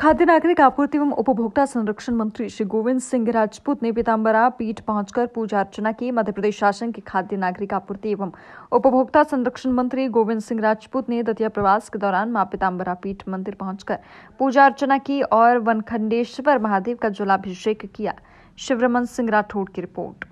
खाद्य नागरिक आपूर्ति एवं उपभोक्ता संरक्षण मंत्री श्री गोविंद सिंह राजपूत ने पीताम्बरा पीठ पहुंचकर पूजा अर्चना की मध्यप्रदेश शासन के खाद्य नागरिक आपूर्ति एवं उपभोक्ता संरक्षण मंत्री गोविंद सिंह राजपूत ने दतिया प्रवास के दौरान मां पीताम्बरा पीठ मंदिर पहुंचकर पूजा अर्चना की और वनखंडेश्वर महादेव का जलाभिषेक किया शिवरमन सिंह राठौड़ की रिपोर्ट